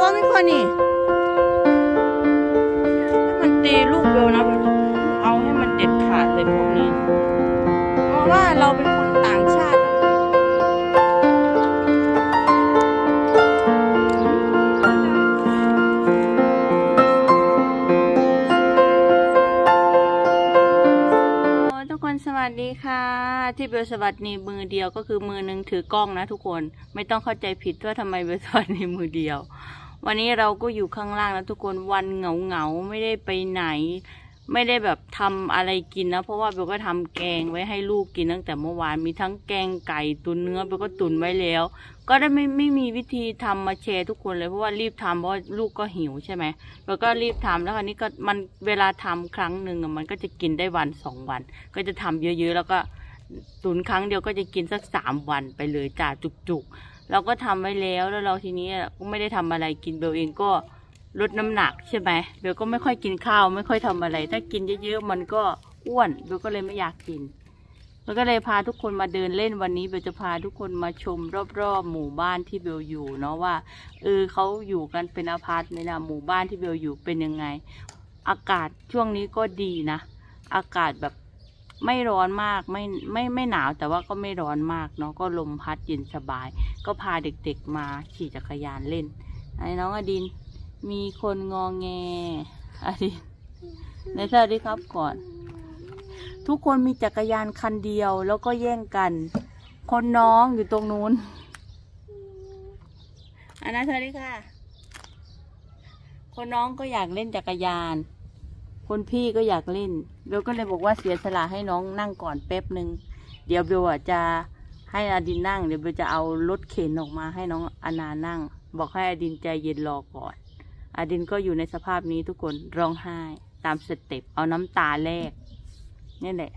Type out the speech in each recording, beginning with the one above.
ว่าไม่ค่นี่ให้มันตีลูกเบลนะเอาให้มันเด็ดขาดเลยพวกนี้ เพราะว่าเราเป็นคนต่างชาติสวัสดีค่ะ ที่เบลสวัสดีมือเดียวก็คือมือนึงถือกล้องนะทุกคนไม่ต้องเข้าใจผิดว่าทำไมเบลสวัสดีมือเดียววันนี้เราก็อยู่ข้างล่างนะทุกคนวันเหงาเหงาไม่ได้ไปไหน ไม่ได้แบบทำอะไรกินนะเพราะว่าเบลก็ทำแกงไว้ให้ลูกกินตั้งแต่เมื่อวานมีทั้งแกงไก่ตุนเนื้อเบลก็ตุนไว้แล้ว ก็ได้ไม่ไม่มีวิธีทำมาแชร์ทุกคนเลยเพราะว่ารีบทำเพราะลูกก็หิวใช่ไหมเบลก็รีบทำแล้วคราวนี้ก็มันเวลาทำครั้งหนึ่งมันก็จะกินได้วันสองวัน ก็จะทำเยอะ ๆ แล้วก็ตุนครั้งเดียวก็จะกินสักสามวันไปเลยจ่าจุกๆเราก็ทำไว้แล้วแล้วเราทีนี้ก็ไม่ได้ทำอะไรกินเบลเองก็ลดน้ำหนักใช่ไหมเบลก็ไม่ค่อยกินข้าวไม่ค่อยทำอะไร ถ้ากินเยอะๆมันก็อ้วนเบลก็เลยไม่อยากกินแล้วก็เลยพาทุกคนมาเดินเล่นวันนี้เบลจะพาทุกคนมาชมรอบๆ หมู่บ้านที่เบลอยู่เนาะว่าเออเขาอยู่กันเป็นอาพาร์ตเมนต์หมู่บ้านที่เบลอยู่เป็นยังไง อากาศช่วงนี้ก็ดีนะอากาศแบบไม่ร้อนมากไม่ไม่ไม่หนาวแต่ว่าก็ไม่ร้อนมากเนาะก็ลมพัดเย็นสบาย ก็พาเด็กๆมาขี่จักรยานเล่นไอ้น้องอดินมีคนงองแง อดินในสวัสดีครับก่อน ทุกคนมีจักรยานคันเดียว แล้วก็แย่งกัน คนน้องอยู่ตรงนู้นอันนั้นสวัสดีค่ะ คนน้องก็อยากเล่นจักรยานคนพี่ก็อยากเล่นเบลก็เลยบอกว่าเสียสละให้น้องนั่งก่อนแป๊บหนึ่งเดี๋ยวเบลจะให้อดินนั่งเดี๋ยวเบลจะเอารถเข็นออกมาให้น้องอนานั่ง บอกให้อดินใจเย็นรอก่อน อดินก็อยู่ในสภาพนี้ทุกคนร้องไห้ตามสเต็ปเอาน้ำตาแลกนี่แหละ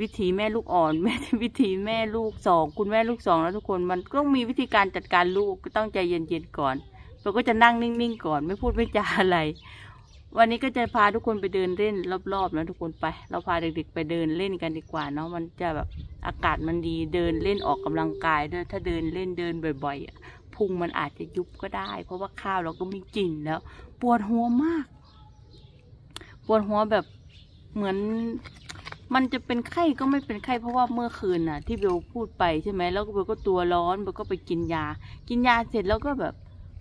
วิธีแม่ลูกอ่อนแม่วิธีแม่ลูกสองคุณแม่ลูกสองแล้วทุกคนมันต้องมีวิธีการจัดการลูกก็ต้องใจเย็นๆก่อนเราก็จะนั่งนิ่งๆก่อน ไม่พูดไม่จาอะไรวันนี้ก็จะพาทุกคนไปเดินเล่นรอบๆนะทุกคนไปเราพาเด็กๆ ไปเดินเล่นกันดีกว่าเนาะมันจะแบบอากาศมันดีเดินเล่นออกกำลังกายด้วยถ้าเดินเล่นเดินบ่อยๆพุงมันอาจจะยุบก็ได้ เพราะว่าข้าวเราก็ไม่กินแล้ว ปวดหัวมาก ปวดหัวแบบเหมือน มันจะเป็นไข้ก็ไม่เป็นไข้เพราะว่าเมื่อคืนน่ะ ที่เบลพูดไปใช่ไหมแล้วเบลก็ตัวร้อนเบลก็ไปกินยา กินยาเสร็จแล้วก็แบบ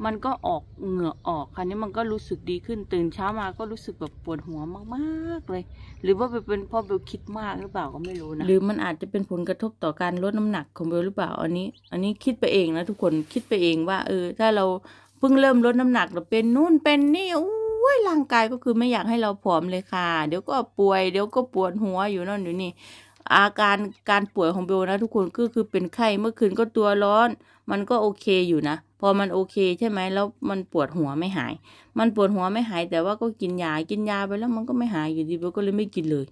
มันก็ออกเหงื่อออกคราวนี้มันก็รู้สึกดีขึ้นตื่นเช้ามาก็รู้สึกแบบปวดหัวมากๆเลย หรือว่าเป็นเพราะเบลคิดมากหรือเปล่าก็ไม่รู้นะหรือมันอาจจะเป็นผลกระทบต่อการลดน้ำหนักของเบลหรือเปล่าอันนี้อันนี้คิดไปเองนะทุกคนคิดไปเองว่า เออ ถ้าเราเพิ่งเริ่มลดน้ำหนักเราเป็นนู่นเป็นนี่อ้ยร่างกายก็คือไม่อยากให้เราผอมเลยค่ะ เดี๋ยวก็ป่วยเดี๋ยวก็ปวดหัวอยู่นั่นอยู่นี่อาการการป่วยของเบลนะทุกคนก็คือเป็นไข้เมื่อคืนก็ตัวร้อน มันก็โอเคอยู่นะพอมันโอเค ใช่ไหมแล้วมันปวดหัวไม่หาย มันปวดหัวไม่หาย แต่ว่าก็กินยากินยาไปแล้วมันก็ไม่หายอยู่ดีเบลก็เลยไม่กินเลย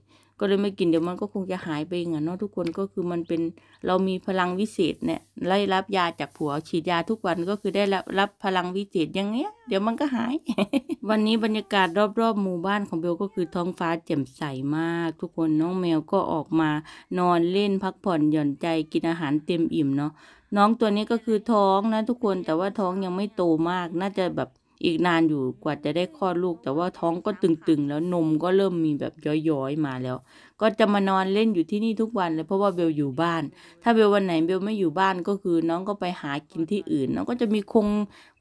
ก็เลยไม่กินเดี๋ยวมันก็คงจะหายไปเองอะเนาะทุกคนก็คือมันเป็นเรามีพลังวิเศษเนี่ยไล่รับยาจากผัวฉีดยาทุกวันก็คือได้รับรับพลังวิเศษอย่างเงี้ยเดี๋ยวมันก็หาย วันนี้บรรยากาศรอบๆหมู่บ้านของเบลก็คือท้องฟ้าแจ่มใสมากทุกคนน้องแมวก็ออกมานอนเล่นพักผ่อนหย่อนใจกินอาหารเต็มอิ่มเนาะน้องตัวนี้ก็คือท้องนะทุกคนแต่ว่าท้องยังไม่โตมากน่าจะแบบอีกนานอยู่กว่าจะได้คลอดลูก แต่ว่าท้องก็ตึงๆแล้ว นม ก็เริ่มมีแบบย้อยๆมาแล้ว ก็จะมานอนเล่นอยู่ที่นี่ ทุกวันเลยเพราะว่าเบลอยู่บ้าน ถ้าเบลวัน ไหนเบลไม่อยู่บ้านก็คือน้องก็ไปหากินที่อื่นน้องก็จะมี คง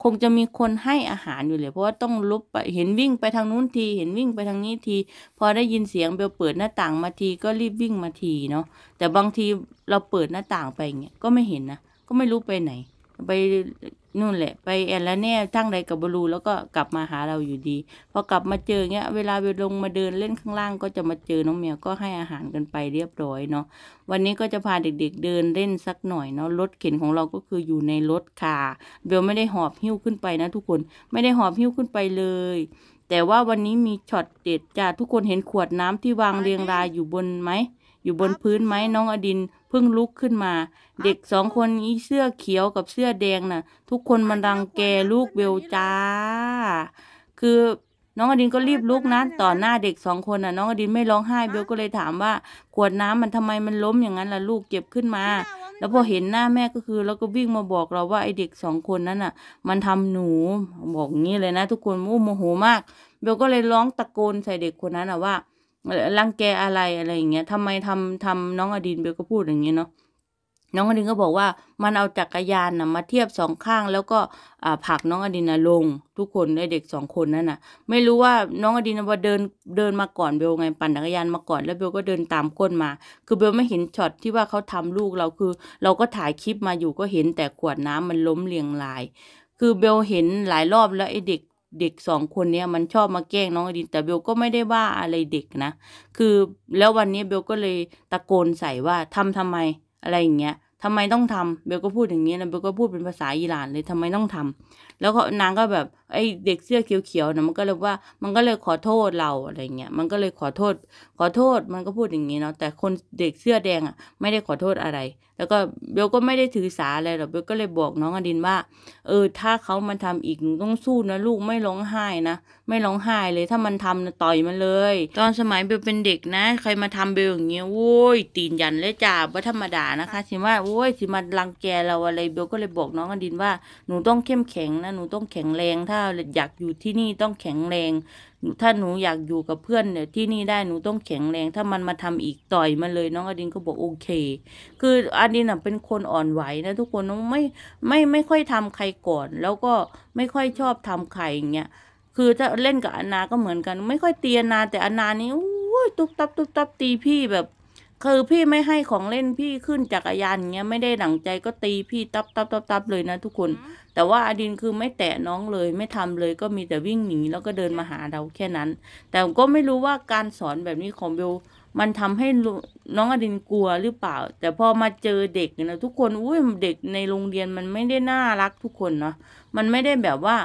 คงจะมีคนให้อาหารอยู่เลยเพราะว่าต้องลุบไปเห็นวิ่งไปทางนู้นทีเห็นวิ่งไปทางนี้ทีพอได้ยินเสียงเบลเปิดหน้าต่างมาทีก็รีบวิ่งมาทีเนาะแต่บางทีเราเปิดหน้าต่างไปอย่างเงี้ยก็ไม่เห็นนะ ก็ไม่รู้ไปไหน ไปนู่นแหละไปแอนแล้วเนี่ยทั้งใดกับบลูแล้วก็กลับมาหาเราอยู่ดีพอกลับมาเจอเงี้ยเวลาไปลงมาเดินเล่นข้างล่างก็จะมาเจอน้องเมีวก็ให้อาหารกันไปเรียบร้อยเนาะวันนี้ก็จะพาเด็ก ๆเดินเล่นสักหน่อยเนาะรถเข็นของเราก็คืออยู่ในรถค่ะเบลไม่ได้หอบหิ้วขึ้นไปนะทุกคนไม่ได้หอบหิ้วขึ้นไปเลย แต่ว่าวันนี้มีช็อตเด็ดจ้าทุกคนเห็นขวดน้ำที่วางเรียงรายอยู่บนไหมอยู่บนพื้นไม้น้องอดินเพิ่งลุกขึ้นมา เด็กสองคนนี้เสื้อเขียวกับเสื้อแดงน่ะ ทุกคนมันรังแกลูกเบลจ้า คือน้องอดินก็รีบลุกนะต่อหน้าเด็กสองคนน่ะน้องอดินไม่ร้องไห้ เบลก็เลยถามว่าขวดน้ำมันทำไมมันล้มอย่างนั้นล่ะลูกเก็บขึ้นมา แล้วพอเห็นหน้าแม่ก็คือ แล้วก็วิ่งมาบอกเราว่าไอเด็กสองคนนั้นน่ะมันทำหนูบอกงี้เลยนะ ทุกคนมโมโหมาก เบลก็เลยร้องตะโกนใส่เด็กคนนั้นน่ะว่ารังแกอะไรอะไรอย่างเงี้ยทำไมทำทำน้องอดินเบลก็พูดอย่างเงี้ยเนาะน้องอดินก็บอกว่ามันเอาจักรยานนะมาเทียบสองข้างแล้วก็ผลักน้องอดินนะลงทุกคนไนเด็กสองคนนั่นน่ะไม่รู้ว่าน้องอดินว่าเดินเดินมาก่อนเบลไงปั่นจักรยานมาก่อนแล้วเบลก็เดินตามก้นมา คือเบลไม่เห็นช็อตที่ว่าเขาทำลูกเราคือเราก็ถ่ายคลิปมาอยู่ก็เห็นแต่ขวดน้ำมันล้มเรียงราย คือเบลเห็นหลายรอบแล้วไอเด็กเด็กสองคนเนี้ยมันชอบมาแกล้งน้องอดิน แต่เบลก็ไม่ได้ว่าอะไรเด็กนะคือแล้ววันนี้เบลก็เลยตะโกนใส่ว่าทำทำไมอะไรอย่างเงี้ยทำไมต้องทำเบลก็พูดอย่างเงี้ยนะเบลก็พูดเป็นภาษาอิหร่านเลยทำไมต้องทำ แล้วก็นางก็แบบไอเด็กเสื้อเขียวๆนะมันก็เลยว่ามันก็เลยขอโทษเราอะไรเงี้ยมันก็เลยขอโทษ ขอโทษมันก็พูดอย่างนี้เนาะแต่คนเด็กเสื้อแดงอ่ะไม่ได้ขอโทษอะไร แล้วก็เบลก็ไม่ได้ถือสาอะไรหรอกเบลก็เลยบอกน้องอดินว่าเออถ้าเขามาทำอีกต้องสู้นะลูกไม่ร้องไห้นะไม่ร้องไห้เลยถ้ามันทำนะต่อยมันเลย ตอนสมัยเบลเป็นเด็กนะ ใครมาทำเบลอย่างเงี้ยโว้ยตีนยันเลยจ้าว่าธรรมดานะคะสิว่าโว้ยสิมารังแกเราอะไรเบลก็เลยบอกน้องอดินว่าหนูต้องเข้มแข็งนะหนูต้องแข็งแรงถ้าอยากอยู่ที่นี่ต้องแข็งแรง ถ้าหนูอยากอยู่กับเพื่อนเนี่ยที่นี่ได้หนูต้องแข็งแรง ถ้ามันมาทำอีกต่อยมาเลย น้องอดินก็บอกโอเค คืออดินเป็นคนอ่อนไหวนะ ทุกคนน้องไม่ไม่ไม่ค่อยทำใครก่อน แล้วก็ไม่ค่อยชอบทำใครอย่างเงี้ย คือถ้าเล่นกับอนาก็เหมือนกัน ไม่ค่อยตีอนาแต่อนานี่โอ้ยตุ๊บตับตุ๊บตับตีพี่แบบคือพี่ไม่ให้ของเล่นพี่ขึ้นจักรยานเงี้ยไม่ได้หนังใจก็ตีพี่ตับตับตับตับเลยนะทุกคน แต่ว่าอดินคือไม่แตะน้องเลยไม่ทำเลยก็มีแต่วิ่งหนีแล้วก็เดินมาหาเราแค่นั้น แต่ก็ไม่รู้ว่าการสอนแบบนี้ของเบลมันทำให้น้องอดินกลัวหรือเปล่าแต่พอมาเจอเด็กนะทุกคนอุ้ยเด็กในโรงเรียนมันไม่ได้น่ารักทุกคนเนาะมันไม่ได้แบบว่า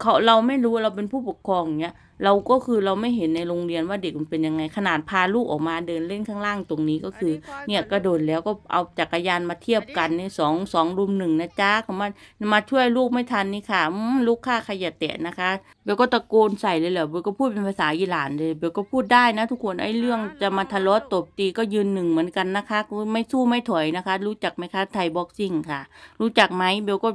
เขาเราไม่รู้เราเป็นผู้ปกครองอย่างเงี้ยเราก็คือเราไม่เห็นในโรงเรียนว่าเด็กมันเป็นยังไงขนาดพาลูกออกมาเดินเล่นข้างล่างตรงนี้ก็คือเนี่ยกระโดดแล้วก็เอาจักรยานมาเทียบกันนี่สองสองรุมหนึ่งนะจ๊ะเขามามาช่วยลูกไม่ทันนี่ค่ะลูกข้าขยะเตะนะคะเบลก็ตะโกนใส่เลยเหรอเบลก็พูดเป็นภาษาอิหร่านเลยเบลก็พูดได้นะ ทุกคนไอ้เรื่องจะมาทะเลาะตบตีก็ยืนหนึ่งเหมือนกันนะคะไม่สู้ไม่ถอยนะคะ รู้จักไหมคะไทยบ็อกซิ่งค่ะรู้จักไหมเบลก็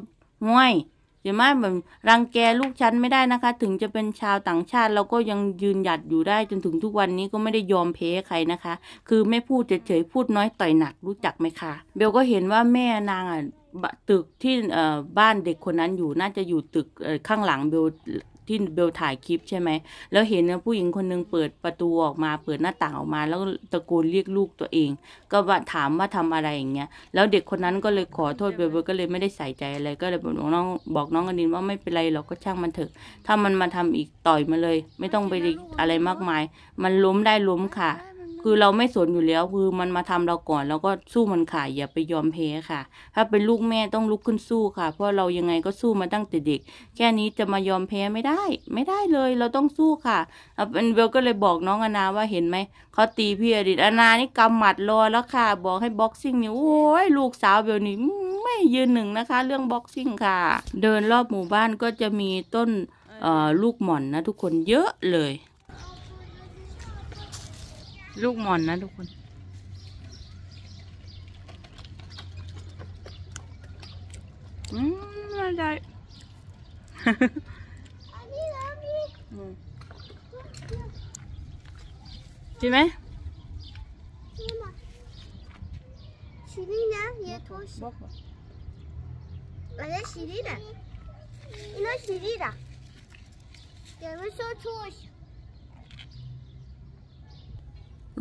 ง่วยอย่ามาแบบรังแกลูกฉันไม่ได้นะคะ ถึงจะเป็นชาวต่างชาติเราก็ยังยืนหยัดอยู่ได้จนถึงทุกวันนี้ก็ไม่ได้ยอมเพ้ใครนะคะ คือไม่พูดเฉยๆพูดน้อยต่อยหนักรู้จักไหมคะ เบลก็เห็นว่าแม่นางอ่ะ ตึกที่บ้านเด็กคนนั้นอยู่น่าจะอยู่ตึกข้างหลังเบลที่เบลถ่ายคลิปใช่ไหม แล้วเห็นผู้หญิงคนนึงเปิดประตูออกมาเปิดหน้าต่างออกมา แล้วตะโกนเรียกลูกตัวเอง ก็ว่าถามว่าทำอะไรอย่างเงี้ย แล้วเด็กคนนั้นก็เลยขอโทษเบลเบลก็เลยไม่ได้ใส่ใจอะไรก็เลยบอกน้องบอกน้องอดินว่าไม่เป็นไรเราก็ช่างมันเถอะ ถ้ามันมาทำอีกต่อยมาเลย ไม่ต้องไปอะไรมากมาย มันล้มได้ล้มค่ะคือเราไม่สนอยู่แล้วคือมันมาทำเราก่อนเราก็สู้มันค่ะอย่าไปยอมแพ้ค่ะ ถ้าเป็นลูกแม่ต้องลุกขึ้นสู้ค่ะ เพราะเรายังไงก็สู้มาตั้งแต่เด็ก แค่นี้จะมายอมแพ้ไม่ได้ ไม่ได้เลยเราต้องสู้ค่ะเป็นเวลก็เลยบอกน้องอนาว่าเห็นไหมเขาตีพี่อดิตอนานี่กำหมัดรอแล้วค่ะ บอกให้บ็อกซิ่งนี่โอ้ยลูกสาวเบลนี่ไม่ยืนหนึ่งนะคะ เรื่องบ็อกซิ่งค่ะเดินรอบหมู่บ้านก็จะมีต้นลูกหม่อนนะทุกคนเยอะเลยลูกหมอนนะทุกคน อืมไม่ได้กินไหมชิลีนะเยโทชอะไรชิลีนะอินโนชิลีนะเดี๋ยวมันโซโทช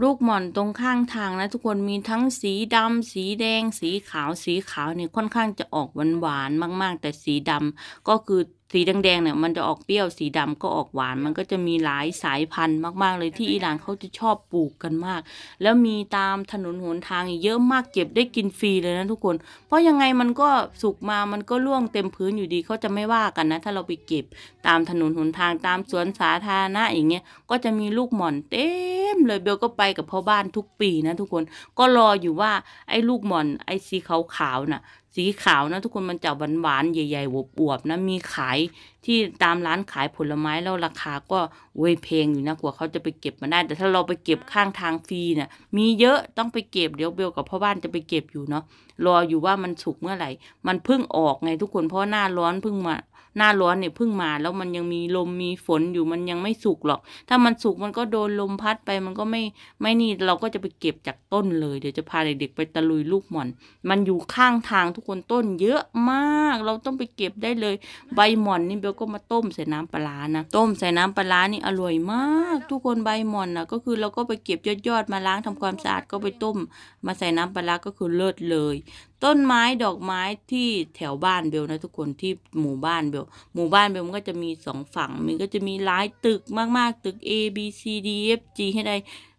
ลูกหม่อนตรงข้างทางนะทุกคนมีทั้งสีดำสีแดงสีขาวสีขาวเนี่ยค่อนข้างจะออกหวานๆ มาก ๆ แต่สีดำก็คือสีแดงๆเนี่ยมันจะออกเปรี้ยวสีดำก็ออกหวานมันก็จะมีหลายสายพันธุ์มากๆ เลยที่อิหร่านเขาจะชอบปลูกกันมาก แล้วมีตามถนนหนทางเยอะมากเก็บได้กินฟรีเลยนะทุกคน เพราะยังไงมันก็สุกมามันก็ร่วงเต็มพื้นอยู่ดีเขาจะไม่ว่ากันนะ ถ้าเราไปเก็บตามถนนหนทางตามสวนสาธารณะอย่างเงี้ยก็จะมีลูกหม่อนเต็มเลยเบลก็ไปกับพ่อบ้านทุกปีนะทุกคนก็รออยู่ว่าไอ้ลูกหม่อนไอ้สีขาวๆน่ะสีขาวนะทุกคนมันจะหวานหวานใหญ่ๆอวบๆนะมีขายที่ตามร้านขายผลไม้แล้วราคาก็เว้ยเพลงอยู่นะกว่าเขาจะไปเก็บมาได้ แต่ถ้าเราไปเก็บข้างทางฟรีเนะี่ยมีเยอะต้องไปเก็บเดี๋ยวเบลกับพ่อบ้านจะไปเก็บอยู่เนาะรออยู่ว่ามันสุกเมื่อไหร่มันเพิ่งออกไงทุกคนเพราะหน้าร้อนเพิ่งมาหน้าร้อนเนี่ยเพิ่งมาแล้วมันยังมีลมมีฝนอยู่มันยังไม่สุกหรอก ถ้ามันสุกมันก็โดนลมพัดไปมันก็ไม่ไม่นี่เราก็จะไปเก็บจากต้นเลย เดี๋ยวจะพาเด็กๆไปตะลุยลูกหม่อน มันอยู่ข้างทางทุกคนต้นเยอะมาก เราต้องไปเก็บได้เลยใบหม่อนนี่เบลก็มาต้มใส่น้ำปลานะ ต้มใส่น้ำปลานี่อร่อยมาก ทุกคนใบหม่อนนะก็คือเราก็ไปเก็บยอดๆมาล้างทำความสะอาดก็ไปต้ม มาใส่น้ำปลาก็คือเลิศเลยต้นไม้ดอกไม้ที่แถวบ้านเบลนะ ทุกคนที่หมู่บ้านเบลหมู่บ้านเบลมันก็จะมีสองฝั่ง มันก็จะมีหลายตึกมาก ๆ ตึก A B C D F G ให้ได้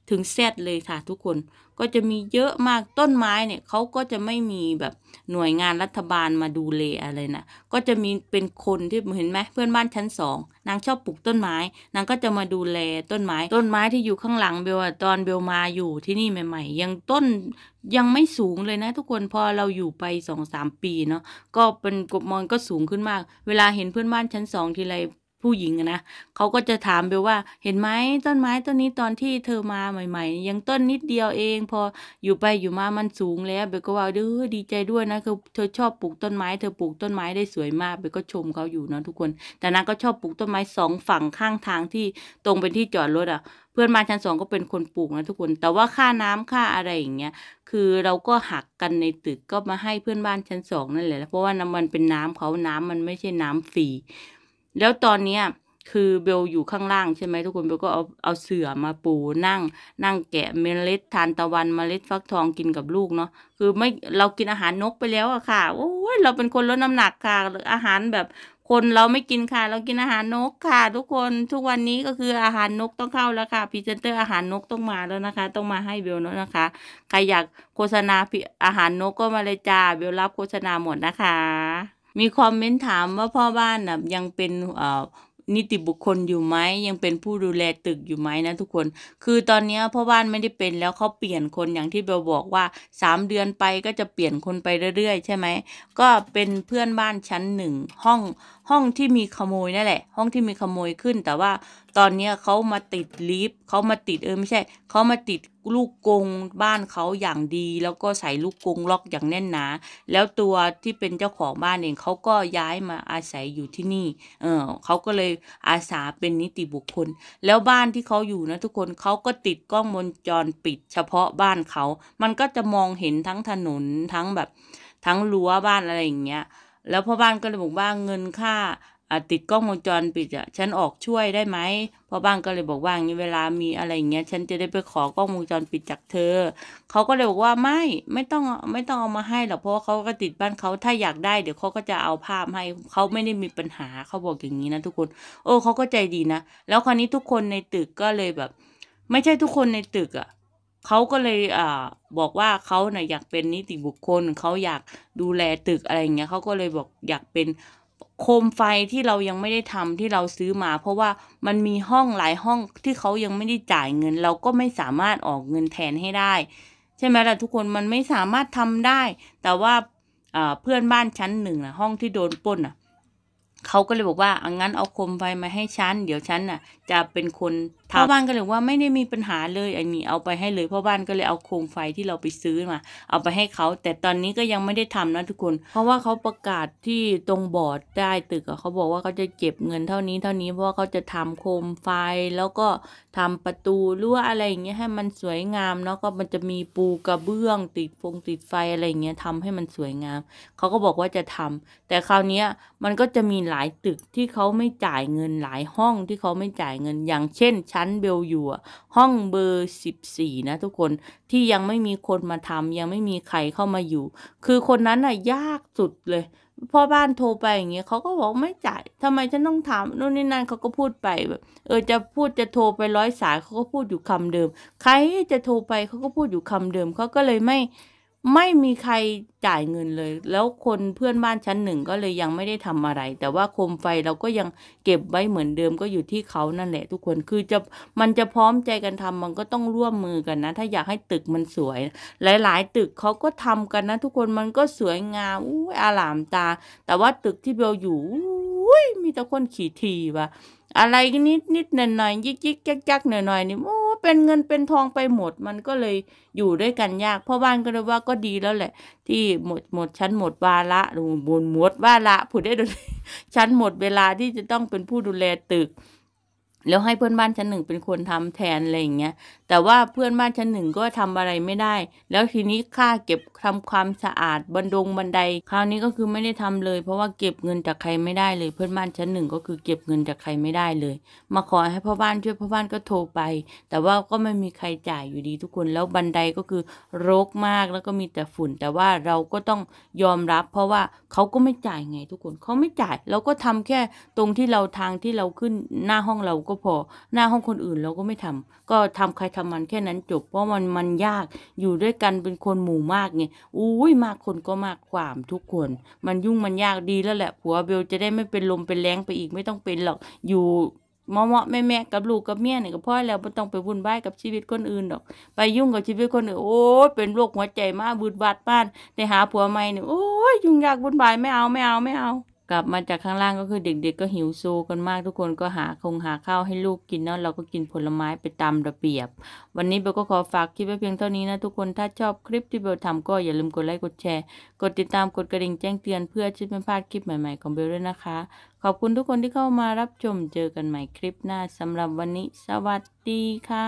ถึงแซดเลยค่ะทุกคนก็จะมีเยอะมากต้นไม้เนี่ยเขาก็จะไม่มีแบบหน่วยงานรัฐบาลมาดูแลอะไรนะก็จะมีเป็นคนที่เห็นไหมเพื่อนบ้านชั้นสองนางชอบปลูกต้นไม้นางก็จะมาดูแลต้นไม้ ต้นไม้ที่อยู่ข้างหลังเบลตอนเบลมาอยู่ที่นี่ใหม่ ๆ ยังต้นยังไม่สูงเลยนะ ทุกคนพอเราอยู่ไปสองสามปีเนาะก็เป็นกบมอนก็สูงขึ้นมาก เวลาเห็นเพื่อนบ้านชั้นสองทีไรผู้หญิงนะ เขาก็จะถามไปว่า เห็นไหมต้นไม้ต้นนี้ตอนที่เธอมาใหม่ ๆ ยังต้นนิดเดียวเอง พออยู่ไปอยู่มา มันสูงแล้วเบลก็ว่าด้อดีใจด้วยนะคือเธอชอบปลูกต้นไม้ เธอปลูกต้นไม้ได้สวยมากเบลก็ชมเขาอยู่นะทุกคน แต่นางก็ชอบปลูกต้นไม้สองฝั่งข้างทางที่ตรงเป็นที่จอดรถอ่ะ เพื่อนมาชั้นสองก็เป็นคนปลูกนะ ทุกคน แต่ว่าค่าน้ำค่าอะไรอย่างเงี้ย คือเราก็หักกันในตึกก็มาให้เพื่อนบ้านชั้นสองนั่นแหละ เพราะว่าน้ำมันเป็นน้ำเขาน้ำมันไม่ใช่น้ำฟรีแล้วตอนเนี้ยคือเบลอยู่ข้างล่างใช่ไหมทุกคนเบลก็เอาเอาเสือมาปูนั่ง นั่งแกะเมล็ดทานตะวันเมล็ดฟักทองกินกับลูกเนาะคือไม่เรากินอาหารนกไปแล้วอะค่ะ โอ้ยเราเป็นคนลดน้ำหนักค่ะหรืออาหารแบบคนเราไม่กินค่ะ เรากินอาหารนกค่ะ ทุกคนทุกวันนี้ก็คืออาหารนกต้องเข้าแล้วค่ะพรีเซนเตอร์อาหารนกต้องมาแล้วนะคะ ต้องมาให้เบลเนาะนะคะใครอยากโฆษณาอาหารนกก็มาเลยจ้าเบลรับโฆษณาหมดนะคะมีคอมเมนต์ถามว่าพ่อบ้านนะยังเป็นนิติบุคคลอยู่ไหมยังเป็นผู้ดูแลตึกอยู่ไหมนะทุกคน คือตอนนี้พ่อบ้านไม่ได้เป็นแล้วเขาเปลี่ยนคนอย่างที่เบลบอกว่า3เดือนไปก็จะเปลี่ยนคนไปเรื่อยๆ ใช่ไหมก็เป็นเพื่อนบ้านชั้นหนึ่งห้องห้องที่มีขโมยนั่นแหละห้องที่มีขโมยขึ้นแต่ว่าตอนเนี้ยเขามาติดลิฟต์เขามาติดเออไม่ใช่เขามาติดลูกกงบ้านเขาอย่างดีแล้วก็ใส่ลูกกงล็อกอย่างแน่นหนา แล้วตัวที่เป็นเจ้าของบ้านเองเขาก็ย้ายมาอาศัยอยู่ที่นี่เออเขาก็เลยอาสาเป็นนิติบุคคล แล้วบ้านที่เขาอยู่นะทุกคนเขาก็ติดกล้องวงจรปิด เฉพาะบ้านเขามันก็จะมองเห็นทั้งถนนทั้งแบบทั้งรั้วบ้านอะไรอย่างเงี้ยแล้วพ่อบ้านก็เลยบอกว่าเงินค่าติดกล้องวงจรปิดอ่ะฉันออกช่วยได้ไหมพ่อบ้านก็เลยบอกว่างี้เวลามีอะไรอย่างเงี้ยฉันจะได้ไปขอกล้องวงจรปิดจากเธอเขาก็เลยบอกว่าไม่ไม่ต้องไม่ต้องเอามาให้หรอกเพราะเขาก็ติดบ้านเขาถ้าอยากได้เดี๋ยวเขาก็จะเอาภาพให้เขาไม่ได้มีปัญหาเขาบอกอย่างนี้นะทุกคน โอ้เขาก็ใจดีนะแล้วคราวนี้ทุกคนในตึกก็เลยแบบ ไม่ใช่ทุกคนในตึกอ่ะเขาก็เลย อ่บอกว่าเขาเนะ่ยอยากเป็นนิติบุคคล เขาอยากดูแลตึกอะไรเงี้ยเขาก็เลยบอกอยากเป็นโคมไฟที่เรายังไม่ได้ทำที่เราซื้อมา เพราะว่ามันมีห้องหลายห้องที่เขายังไม่ได้จ่ายเงิน เราก็ไม่สามารถออกเงินแทนให้ได้ ใช่ไหมล่ะทุกคนมันไม่สามารถทำได้ แต่ว่าเพื่อนบ้านชั้นหนึ่งนะห้องที่โดนปนอ่ะเขาก็เลยบอกว่าองั้นเอาโคมไฟมาให้ชั้นเดี๋ยวชั้นน่ะจะเป็นคนพ่อบ้านก็เลยว่าไม่ได้มีปัญหาเลยอันนี้เอาไปให้เลยพ่อบ้านก็เลยเอาโคมไฟที่เราไปซื้อมาเอาไปให้เขาแต่ตอนนี้ก็ยังไม่ได้ทำนะทุกคน เพราะว่าเขาประกาศที่ตรงบอร์ดใต้ตึกเขาบอกว่าเขาจะเก็บเงินเท่านี้เท่านี้เพราะว่าเขาจะทำโคมไฟแล้วก็ทำประตูรั้วอะไรอย่างเงี้ยให้มันสวยงามเนาะก็มันจะมีปูกระเบื้อง ติดฟงติดไฟอะไรอย่างเงี้ยทำให้มันสวยงามเขาก็บอกว่าจะทำ แต่คราวนี้มันก็จะมีหลายตึกที่เขาไม่จ่ายเงินหลายห้องที่เขาไม่จ่ายเงินอย่างเช่นชั้นั้นเบลยัวห้องเบอร์สิบสี่นะทุกคนที่ยังไม่มีคนมาทำยังไม่มีใครเข้ามาอยู่คือคนนั้นน่ะยากสุดเลยพ่อบ้านโทรไปอย่างเงี้ยเขาก็บอกไม่จ่ายทำไมฉันต้องถามนู่นนี่นั่นเขาก็พูดไปแบบเออจะพูดจะโทรไปร้อยสายเขาก็พูดอยู่คำเดิม ใครจะโทรไปเขาก็พูดอยู่คำเดิมเขาก็เลยไม่ไม่มีใครจ่ายเงินเลย แล้วคนเพื่อนบ้านชั้นหนึ่งก็เลยยังไม่ได้ทำอะไร แต่ว่าโคมไฟเราก็ยังเก็บไว้เหมือนเดิมก็อยู่ที่เขานั่นแหละทุกคนคือจะมันจะพร้อมใจกันทำมันก็ต้องร่วมมือกันนะ ถ้าอยากให้ตึกมันสวย หลายๆ ตึกเขาก็ทำกันนะทุกคนมันก็สวยงามอู้อาลามตา แต่ว่าตึกที่เบลอยู่อ้ยมีแต่คนขี่ทีวะอะไรนิดนิดหน่อยหน่อยยิกยิกจักจ๊กหน่อยหน่อยนี่โอ้เป็นเงินเป็นทองไปหมดมันก็เลยอยู่ด้วยกันยากพาอบ้านก็เลยว่าก็ดีแล้วแหละ ที่หมดหมดชั้นหมดวาระหรือหมดวาระผุดได้ดูฉันหมดเวลาที่จะต้องเป็นผู้ดูแลตึกแล้วให้เพื่อนบ้านชั้นหนึ่งเป็นคนทำแทนอะไรอย่างเงี้ยแต่ว่าเพื่อนบ้านชั้นหนึ่งก็ทำอะไรไม่ได้ แล้วทีนี้ค่าเก็บทำความสะอาดบันดงบันได คราวนี้ก็คือไม่ได้ทำเลย เพราะว่าเก็บเงินจากใครไม่ได้เลยเพื่อนบ้านชั้นหนึ่งก็คือเก็บเงินจากใครไม่ได้เลยมาขอให้พ่อบ้านช่วยพ่อบ้านก็โทรไป แต่ว่าก็ไม่มีใครจ่ายอยู่ดี ทุกคนแล้วบันไดก็คือรกมากแล้วก็มีแต่ฝุ่นแต่ว่าเราก็ต้องยอมรับ เพราะว่าเขาก็ไม่จ่ายไงทุกคนเขาไม่จ่ายเราก็ทำแค่ตรงที่เราทางที่เราขึ้นหน้าห้องเราก็็พอหน้าห้องคนอื่นเราก็ไม่ทำ ก็ทำใครทำมันแค่นั้นจบเพราะมันมันยากอยู่ด้วยกันเป็นคนหมู่มากไงอุ้ยมากคนก็มากความทุกคน มันยุ่งมันยากดีแล้วแหละ ผัวเบลจะได้ไม่เป็นลมเป็นแรงไปอีกไม่ต้องเป็นหรอกอยู่อมอะแม่แม่กับ ลูกกับ เมียเนี่ยกับพ่อแล้วไม่ต้องไปวุ่นวายกับชีวิตคนอื่นหรอกไปยุ่งกับชีวิตคนอื่นโอ้ยเป็นโรคหัวใจมากบืดบาดบ้านในหา ผัวใหม่เนี่ยโอ้ยยุ่งยากวุ่นวายไม่เอาไม่เอาไม่เอากลับมาจากข้างล่างก็คือเด็ก ๆ ก็หิวโซกันมาก ทุกคนก็หาคงหาข้าวให้ลูกกินเนาะเราก็กินผลไม้ไปตามระเบียบ วันนี้เบลก็ ขอฝากคลิปไว้เพียงเท่านี้นะทุกคนถ้าชอบคลิปที่เบลทำก็อย่าลืมกดไลค์กดแชร์กดติดตามกดกระดิ่งแจ้งเตือนเพื่อที่ไม่พลาดคลิปใหม่ ๆของเบลด้วยนะคะ ขอบคุณทุกคนที่เข้ามารับชมเจอกันใหม่คลิปหน้าสำหรับวันนี้ สวัสดีค่ะ